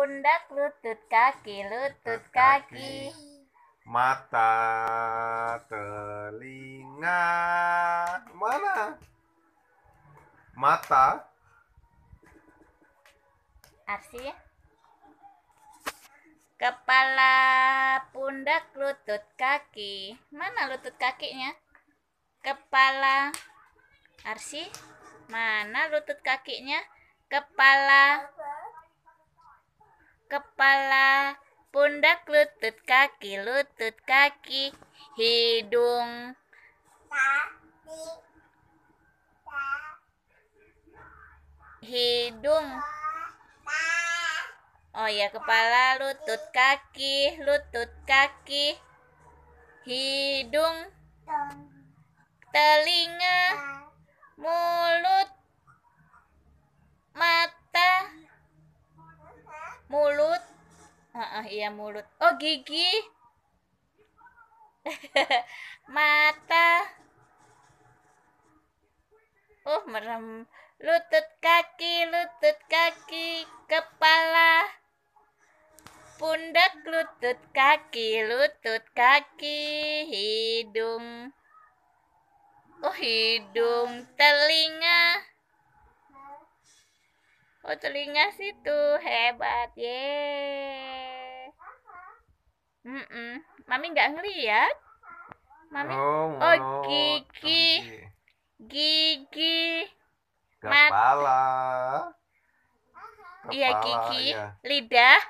pundak, lutut, kaki, lutut, kaki. Mata, telinga. Mana? Mata. Arsi Kepala, pundak, lutut, kaki. Mana lutut kakinya? Kepala. Arsi, mana lutut kakinya? Kepala kepala, pundak, lutut, kaki, lutut, kaki, hidung, hidung. Oh ya, kepala, lutut, kaki, lutut, kaki, hidung, telinga, mulut, oh iya mulut oh gigi mata oh merem lutut kaki lutut kaki kepala pundak lutut kaki lutut kaki hidung oh hidung telinga oh telinga situ hebat ye Mm -mm. Mami nggak ngeliat. Mami. Oh, oh, oh gigi. Gigi. Kepala. Iya gigi, ya. lidah.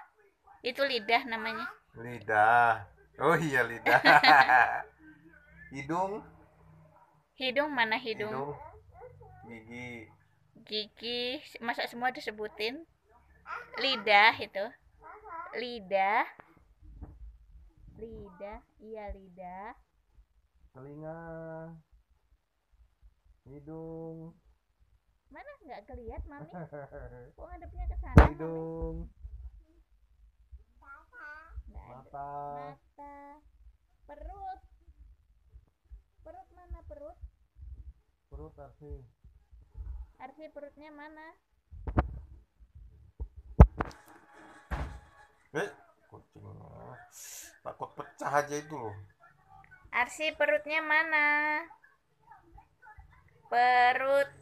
Itu lidah namanya. Lidah. Oh iya lidah. hidung. Hidung mana hidung? hidung. Gigi. Gigi, Masak semua disebutin? Lidah itu. Lidah lidah iya lidah telinga hidung mana nggak kelihat mami kok ngadepnya ke sana hidung mami? mata mata perut perut mana perut perut arsi arsi perutnya mana eh aja itu loh Arsi perutnya mana perut